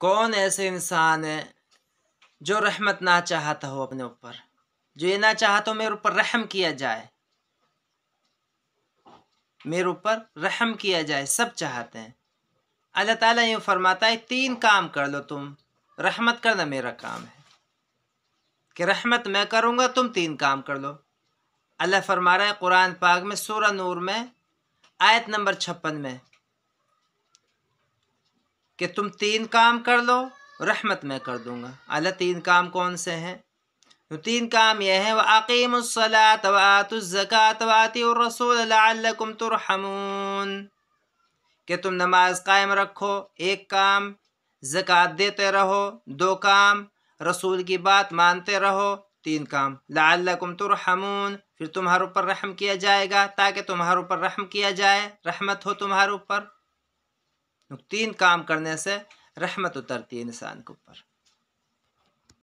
कौन ऐसे इंसान है जो रहमत ना चाहता हो अपने ऊपर जो ये ना चाहता हो मेरे ऊपर रहम किया जाए मेरे ऊपर रहम किया जाए सब चाहते हैं अल्लाह ताला यूँ फरमाता है तीन काम कर लो तुम रहमत करना मेरा काम है कि रहमत मैं करूँगा तुम तीन काम कर लो अल्लाह फरमा रहा है कुरान पाक में सूरह नूर में आयत नंबर छप्पन में कि तुम तीन काम कर लो रहमत मैं कर दूँगा अल्लाह तीन काम कौन से हैं तो तीन काम यह है वक़ीमसला तवातुज़क़ा तवातिरसूल तुरहमून कि तुम नमाज कायम रखो एक काम ज़क़़त देते रहो दो काम रसूल की बात मानते रहो तीन काम लाकुम तुरहमून फिर तुम्हारे ऊपर रहम किया जाएगा ताकि तुम्हारे ऊपर रहम किया जाए रहमत हो तुम्हारे ऊपर तीन काम करने से रहमत उतरती है इंसान के ऊपर